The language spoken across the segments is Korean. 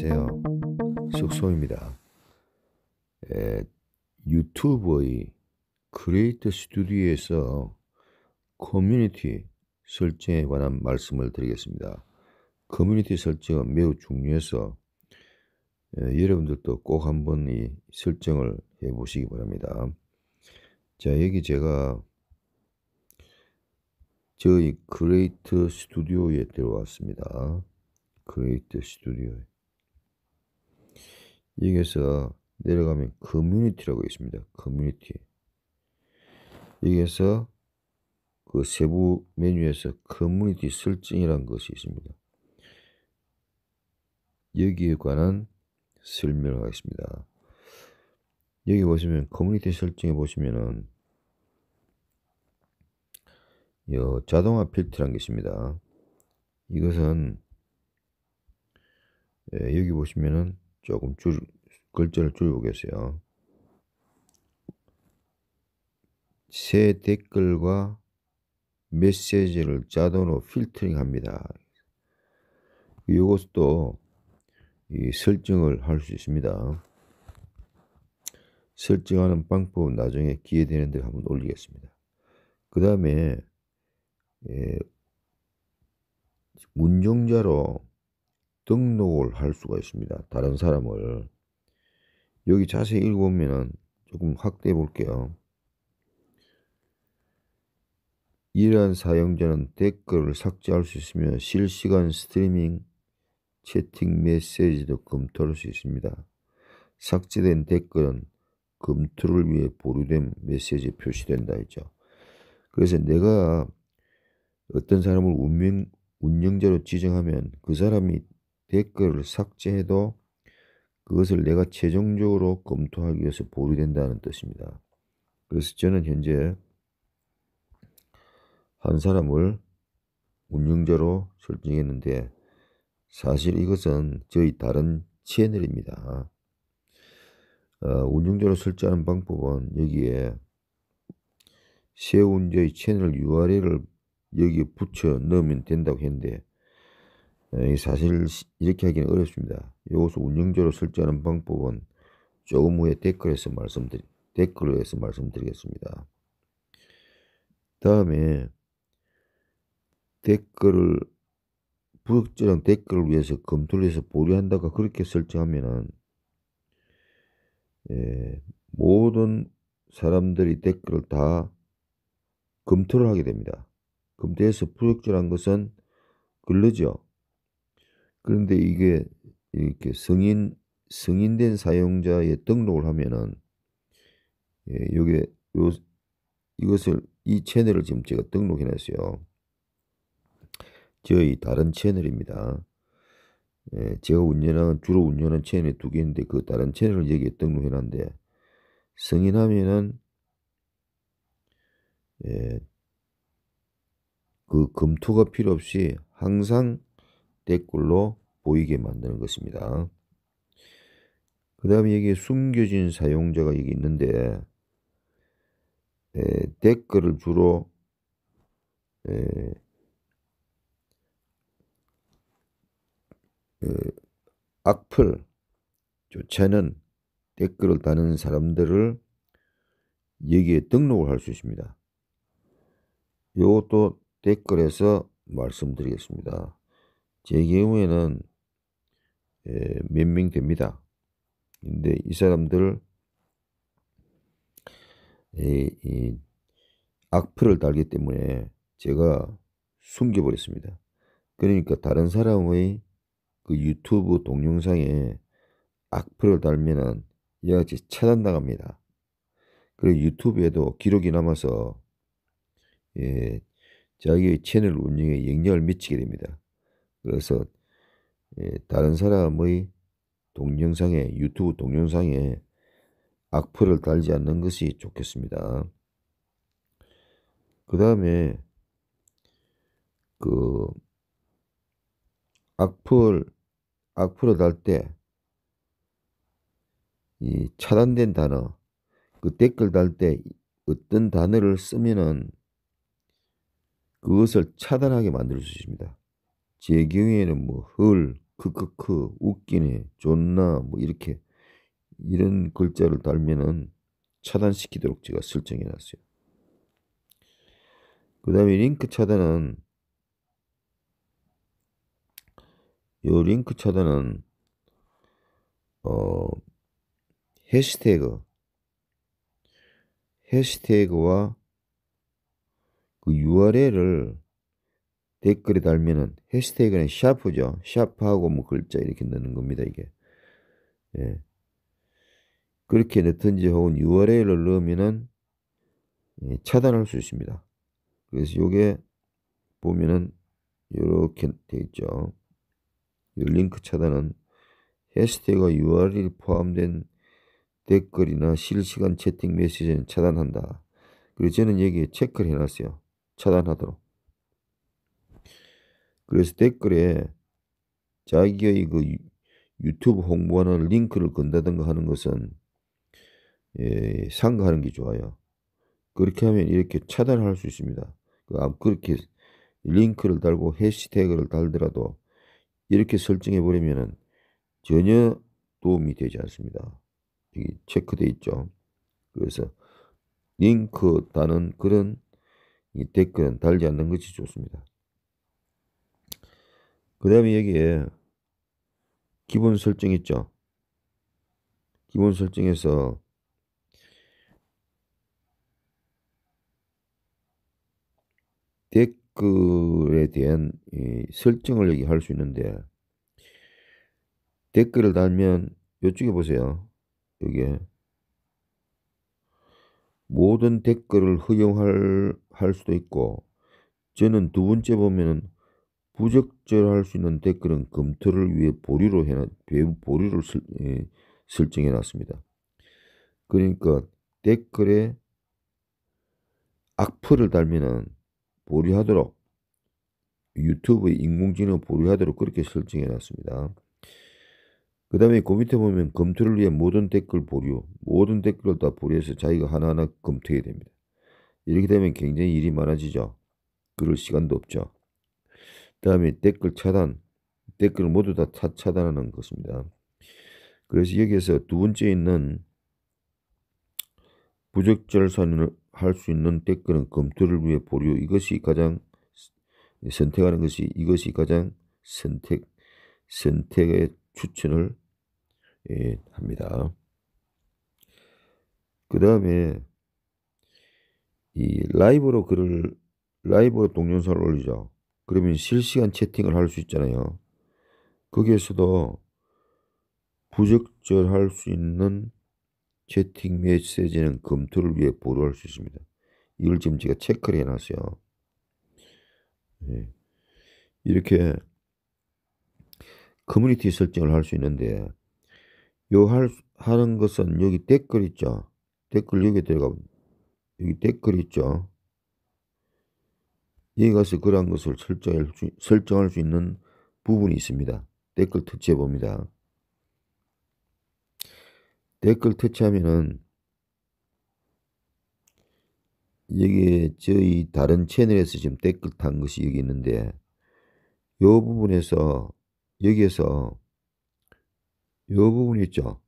안녕하세요. 숙소입니다. 에, 예, 유튜브의 크리에이터 스튜디오에서 커뮤니티 설정에 관한 말씀을 드리겠습니다. 커뮤니티 설정은 매우 중요해서 에, 예, 여러분들도 꼭 한번 이 설정을 해보시기 바랍니다. 자, 여기 제가 저희 크레이트 스튜디오에 들어왔습니다. 크레이트 스튜디오에. 여기서 에 내려가면 커뮤니티라고 있습니다. 커뮤니티. 여기에서 그 세부 메뉴에서 커뮤니티 설정이라는 것이 있습니다. 여기에 관한 설명을 하겠습니다. 여기 보시면 커뮤니티 설정에 보시면은 요 자동화 필터라는 게 있습니다. 이것은 예, 여기 보시면은 조금 줄 글자를 줄여보겠어요. 새 댓글과 메시지를 자동으로 필터링 합니다. 이것도 이 설정을 할 수 있습니다. 설정하는 방법은 나중에 기회 되는 데 한번 올리겠습니다. 그 다음에 예, 문정자로 등록을 할 수가 있습니다. 다른 사람을 여기 자세히 읽어보면 조금 확대해 볼게요. 이러한 사용자는 댓글을 삭제할 수 있으며 실시간 스트리밍 채팅 메시지도 검토할 수 있습니다. 삭제된 댓글은 검토를 위해 보류된 메시지에 표시된다 했죠. 그래서 내가 어떤 사람을 운명, 운영자로 지정하면 그 사람이 댓글을 삭제해도 그것을 내가 최종적으로 검토하기 위해서 보류된다는 뜻입니다. 그래서 저는 현재 한 사람을 운영자로 설정했는데 사실 이것은 저희 다른 채널입니다. 어, 운영자로 설정하는 방법은 여기에 세운 자의 채널 URL을 여기에 붙여 넣으면 된다고 했는데 어, 사실 이렇게 하기는 어렵습니다. 이것을 운영제로 설정하는 방법은 조금 후에 댓글에서 말씀드리, 댓글에서 말씀드리겠습니다. 다음에 댓글을 부적절한 댓글을 위해서 검토를 해서 보류한다가 그렇게 설정하면은 예, 모든 사람들이 댓글을 다 검토를 하게 됩니다. 검토해서 부적절한 것은 글러죠. 그런데 이게 이렇게 성인 성인된 사용자의 등록을 하면은 예, 요게 요 이것을 이 채널을 지금 제가 등록해 놨어요. 저희 다른 채널입니다. 예, 제가 운영하는 주로 운영하는 채널이 두 개인데 그 다른 채널을 여기에 등록해 놨는데 성인하면은 예, 그 검토가 필요 없이 항상 댓글로 보이게 만드는 것입니다. 그 다음에 여기 숨겨진 사용자가 여기 있는데 에, 예, 댓글을 주로 에, 예, 에, 예, 악플 조차는 댓글을 다는 사람들을 여기에 등록을 할 수 있습니다. 이것도 댓글에서 말씀드리겠습니다. 제 경우에는 몇명 예, 됩니다. 근데 이 사람들 이, 악플을 달기 때문에 제가 숨겨버렸습니다. 그러니까 다른 사람의 그 유튜브 동영상에 악플을 달면은 이와 같이 차단당합니다. 그리고 유튜브에도 기록이 남아서 예, 자기의 채널 운영에 영향을 미치게 됩니다. 그래서 예, 다른 사람의 동영상에 유튜브 동영상에 악플을 달지 않는 것이 좋겠습니다. 그 다음에 그 악플 악플을 달때이 차단된 단어 그 댓글 달 때 어떤 단어를 쓰면은 그것을 차단하게 만들 수 있습니다. 제 경우에는 뭐 헐, 크크크, 웃기네, 존나 뭐 이렇게 이런 글자를 달면은 차단시키도록 제가 설정해 놨어요. 그 다음에 링크 차단은 요 링크 차단은 어 해시태그 해시태그와 그 URL을 댓글에 달면은 해시태그는 샤프죠. 샤프하고 뭐 글자 이렇게 넣는 겁니다. 이게. 예. 그렇게 넣든지 혹은 URL을 넣으면은 예, 차단할 수 있습니다. 그래서 요게 보면은 이렇게 되어 있죠. 이 링크 차단은 해시태그와 URL이 포함된 댓글이나 실시간 채팅 메시지는 차단한다. 그리고 저는 여기에 체크를 해놨어요. 차단하도록. 그래서 댓글에 자기의 그 유튜브 홍보하는 링크를 건다든가 하는 것은 예, 상가하는 게 좋아요. 그렇게 하면 이렇게 차단할 수 있습니다. 그 그렇게 링크를 달고 해시태그를 달더라도 이렇게 설정해 버리면 전혀 도움이 되지 않습니다. 여기 체크되어 있죠. 그래서 링크 다는 그런 댓글은 달지 않는 것이 좋습니다. 그 다음에 여기에 기본 설정 있죠. 기본 설정에서 댓글에 대한 이 설정을 여기 할 수 있는데 댓글을 달면 이쪽에 보세요. 여기에 모든 댓글을 허용할 할 수도 있고 저는 두 번째 보면 부적절할 수 있는 댓글은 검토를 위해 보류로 해 보류를 설, 예, 설정해 놨습니다. 그러니까 댓글에 악플을 달면은 보류하도록 유튜브의 인공지능 보류하도록 그렇게 설정해 놨습니다. 그 다음에 그 밑에 보면 검토를 위해 모든 댓글 보류, 모든 댓글을 다 보류해서 자기가 하나하나 검토해야 됩니다. 이렇게 되면 굉장히 일이 많아지죠. 그럴 시간도 없죠. 다음에 댓글 차단, 댓글을 모두 다 차단하는 것입니다. 그래서 여기에서 두 번째 있는 부적절선을 할 수 있는 댓글은 검토를 위해 보류. 이것이 가장 선택하는 것이 이것이 가장 선택 선택의 추천을 예, 합니다. 그 다음에 이 라이브로 글을 라이브로 동영상을 올리죠. 그러면 실시간 채팅을 할 수 있잖아요. 거기에서도 부적절할 수 있는 채팅 메시지는 검토를 위해 보류할 수 있습니다. 이걸 지금 제가 체크를 해놨어요. 네. 예. 이렇게 커뮤니티 설정을 할 수 있는데 요 할, 하는 것은 여기 댓글 있죠. 댓글 여기 들어가 여기 댓글 있죠. 여기 가서 그러한 것을 설정할 수, 설정할 수 있는 부분이 있습니다. 댓글 터치해 봅니다. 댓글 터치하면은 여기 저희 다른 채널에서 지금 댓글 탄 것이 여기 있는데 요 부분에서 여기에서 요 부분 있죠.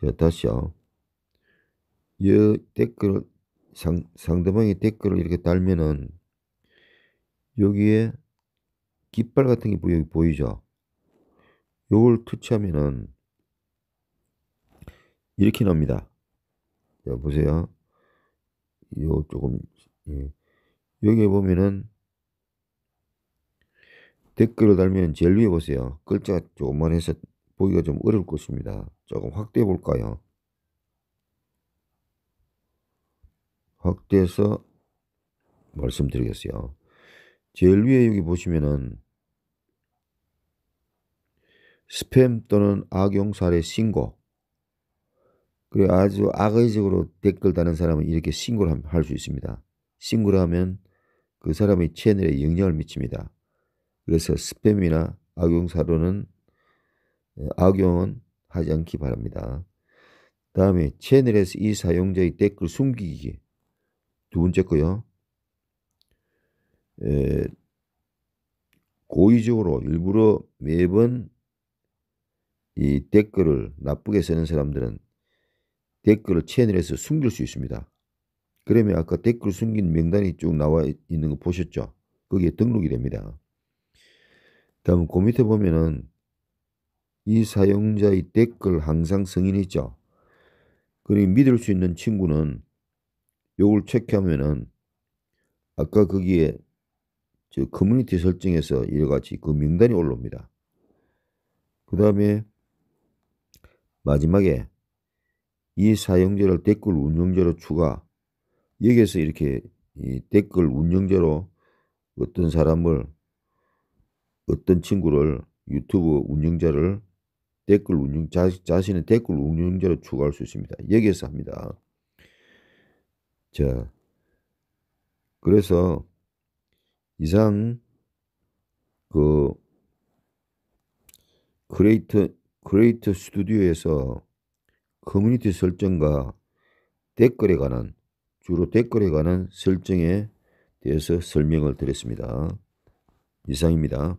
자 다시요. 이 댓글 상, 상대방이 댓글을 이렇게 달면은 여기에 깃발 같은 게 여기 보이죠? 요걸 터치하면은 이렇게 나옵니다. 자, 보세요. 요 조금 예. 여기에 보면은 댓글을 달면 제일 위에 보세요. 글자 가 조금만 해서 보기가 좀 어려울 것입니다. 조금 확대해 볼까요? 확대해서 말씀드리겠어요. 제일 위에 여기 보시면은 스팸 또는 악용 사례 신고 그리고 아주 악의적으로 댓글 다는 사람은 이렇게 신고를 할 수 있습니다. 신고를 하면 그 사람의 채널에 영향을 미칩니다. 그래서 스팸이나 악용 사례는 악용은 하지 않기 바랍니다. 다음에 채널에서 이 사용자의 댓글 숨기기 두 번째 거요. 에, 고의적으로 일부러 매번 이 댓글을 나쁘게 쓰는 사람들은 댓글을 채널에서 숨길 수 있습니다. 그러면 아까 댓글 숨긴 명단이 쭉 나와 있는 거 보셨죠? 거기에 등록이 됩니다. 다음 그 밑에 보면은 이 사용자의 댓글 항상 승인이있죠 그리고 믿을 수 있는 친구는 요걸 체크하면은 아까 거기에 저 커뮤니티 설정에서 이래같이 그 명단이 올라옵니다. 그 다음에 마지막에 이 사용자를 댓글 운영자로 추가 여기에서 이렇게 댓글 운영자로 어떤 사람을 어떤 친구를 유튜브 운영자를 댓글 운영 자, 자신의 댓글 운영자로 추가할 수 있습니다. 여기에서 합니다. 자, 그래서 이상 그 크레이트 크레이트 스튜디오에서 커뮤니티 설정과 댓글에 관한 주로 댓글에 관한 설정에 대해서 설명을 드렸습니다. 이상입니다.